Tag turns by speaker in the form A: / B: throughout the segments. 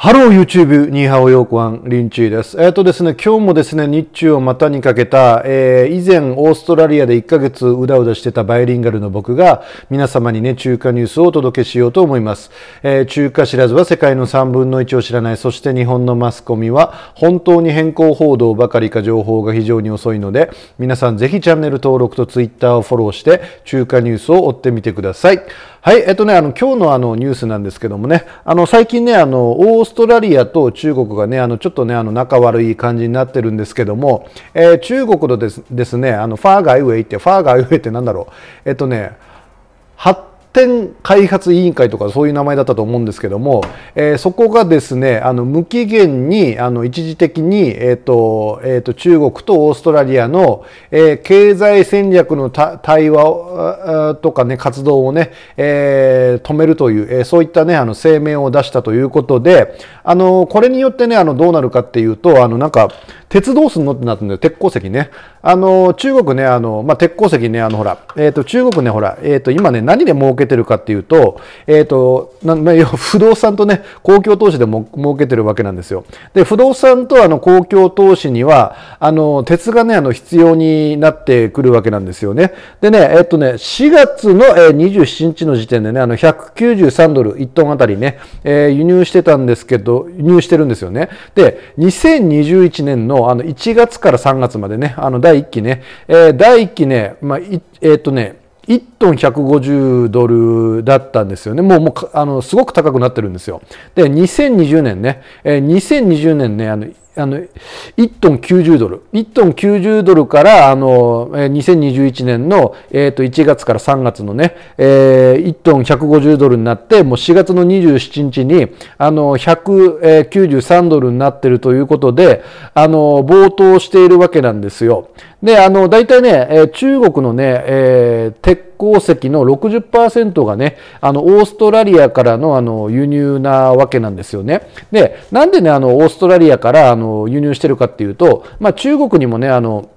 A: ハロー YouTube、ニーハオヨーコアン、リンチーです。えっ、ー、とですね、今日もですね、日中を股にかけた、えー、以前オーストラリアで1ヶ月うだうだしてたバイリンガルの僕が、皆様にね、中華ニュースをお届けしようと思います。えー、中華知らずは世界の3分の1を知らない、そして日本のマスコミは、本当に変更報道ばかりか情報が非常に遅いので、皆さんぜひチャンネル登録と Twitter をフォローして、中華ニュースを追ってみてください。はい、えっとね、あの、今日のあの、ニュースなんですけどもね、あの、最近ね、あの、オーストラリアと中国がね、あの、ちょっとね、あの、仲悪い感じになってるんですけども、えー、中国のですですね、あの、ファーガイウェイって、ファーガイウェイってなんだろう、えっとね、発展開発委員会とかそういう名前だったと思うんですけども、えー、そこがですねあの無期限にあの一時的に、えーとえーと、中国とオーストラリアの、えー、経済戦略の対話とかね活動をね、えー、止めるという、えそういったねあの声明を出したということであのこれによってねあのどうなるかっていうとあのなんか鉄道すんのってなったんだよ鉄鉱石ねあの中国ねあの、まあ、鉄鉱石ねあのほら、えーと、中国ねほら、えーと今ね何で儲けけてるかっていうと、えっ、ー、と、不動産とね、公共投資でも儲けてるわけなんですよ。で、不動産とあの公共投資には、あの、鉄がね、あの、必要になってくるわけなんですよね。でね、えっ、ー、とね、4月の27日の時点でね、あの、193ドル1トンあたりね、えー、輸入してたんですけど、輸入してるんですよね。で、2021年のあの、1月から3月までね、あの、第1期ね、えー、第1期ね、まあ、えっ、ー、とね、トン150ドルだったんですよね。もう、もう、あの、すごく高くなってるんですよ。で、2020年ね、えー、2020年ね、あの、あの、1トン90ドル。1トン90ドルから、あの、2021年の、えっ、ー、と、1月から3月のね、えー、1トン150ドルになって、もう4月の27日に、あの、193ドルになってるということで、あの、冒頭しているわけなんですよ。で、あの、大体ね、中国のね、えー、鉄鉱石の60%がね、あの、オーストラリアからの、あの、輸入なわけなんですよね。で、なんでね、あの、オーストラリアから、あの、輸入してるかっていうと、まあ、中国にもね、あの、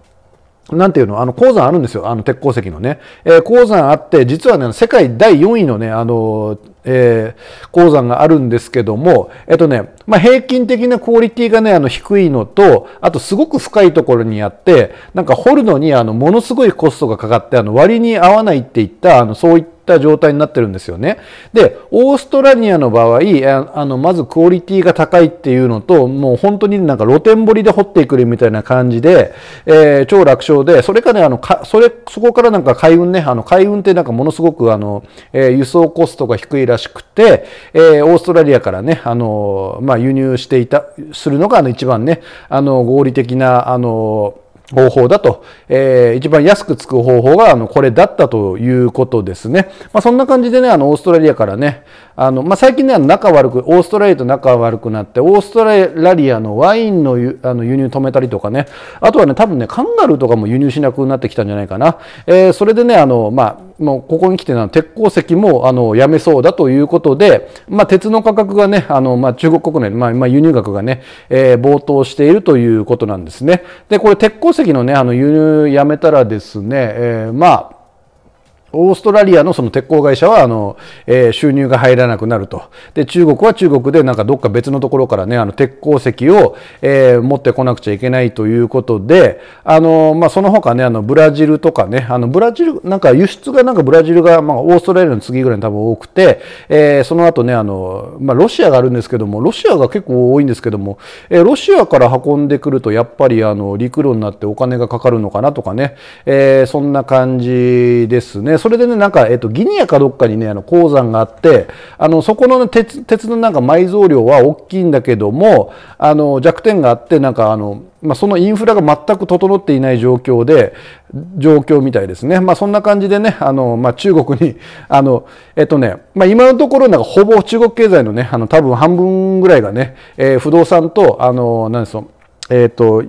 A: なんていうのあの、鉱山あるんですよ。あの、鉄鉱石のね。えー、鉱山あって、実はね、世界第4位のね、あの、えー、鉱山があるんですけども、えっとね、まあ、平均的なクオリティがね、あの低いのと、あとすごく深いところにあって、なんか掘るのにあのものすごいコストがかかって、あの割に合わないっていった、あのそういったった状態になってるんですよね。で、オーストラリアの場合、あの、まずクオリティが高いっていうのと、もう本当になんか露天掘りで掘ってくるみたいな感じで、えー、超楽勝で、それかね、あの、か、それ、そこからなんか海運ね、あの、海運ってなんかものすごくあの、えー、輸送コストが低いらしくて、えー、オーストラリアからね、あの、まあ、輸入していた、するのがあの一番ね、あの、合理的な、あの、方法だと、えー、一番安くつく方法が、あの、これだったということですね。まあ、そんな感じでね、あの、オーストラリアからね、あの、まあ、最近ね、仲悪く、オーストラリアと仲悪くなって、オーストラリアのワインのあの輸入止めたりとかね、あとはね、多分ね、カンガルーとかも輸入しなくなってきたんじゃないかな。えー、それでね、あの、まあ、もうここに来ての鉄鉱石もあのやめそうだということで、まあ、鉄の価格がね、あのまあ、中国国内、まあ、まあ輸入額がね、えー、頭しているということなんですね。で、これ鉄鉱石石のねあの輸入やめたらですね、えー、まあオーストラリアのその鉄鋼会社はあの、えー、収入が入らなくなると。で、中国は中国でなんかどっか別のところからね、あの鉄鉱石を、えー、持ってこなくちゃいけないということで、あの、まあ、その他ね、あの、ブラジルとかね、あの、ブラジル、なんか輸出がなんかブラジルが、まあ、オーストラリアの次ぐらいに多分多くて、えー、その後ね、あの、まあ、ロシアがあるんですけども、ロシアが結構多いんですけども、えロシアから運んでくるとやっぱりあの、陸路になってお金がかかるのかなとかね、えそんな感じですね。それでね、なんか、えっと、ギニアかどっかにね、あの、鉱山があって、あの、そこのね、鉄、鉄のなんか埋蔵量は大きいんだけども、あの、弱点があって、なんか、あの、まあ、そのインフラが全く整っていない状況で、状況みたいですね。まあ、そんな感じでね、あの、まあ、中国に、あの、えっとね、まあ、今のところ、なんか、ほぼ中国経済のね、あの、多分半分ぐらいがね、えー、不動産と、あの、何ですか、えっと、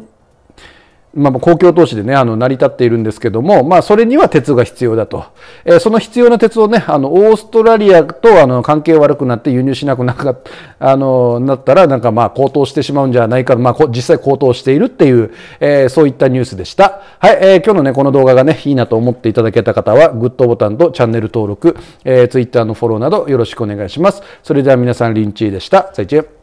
A: まあ、公共投資でね、あの、成り立っているんですけども、まあ、それには鉄が必要だと。えー、その必要な鉄をね、あの、オーストラリアと、あの、関係悪くなって輸入しなくなか、あの、なったら、なんか、まあ、高騰してしまうんじゃないか、まあ、実際高騰しているっていう、えー、そういったニュースでした。はい、えー、今日のね、この動画がね、いいなと思っていただけた方は、グッドボタンとチャンネル登録、えー、Twitter のフォローなどよろしくお願いします。それでは皆さん、リンチーでした。再见。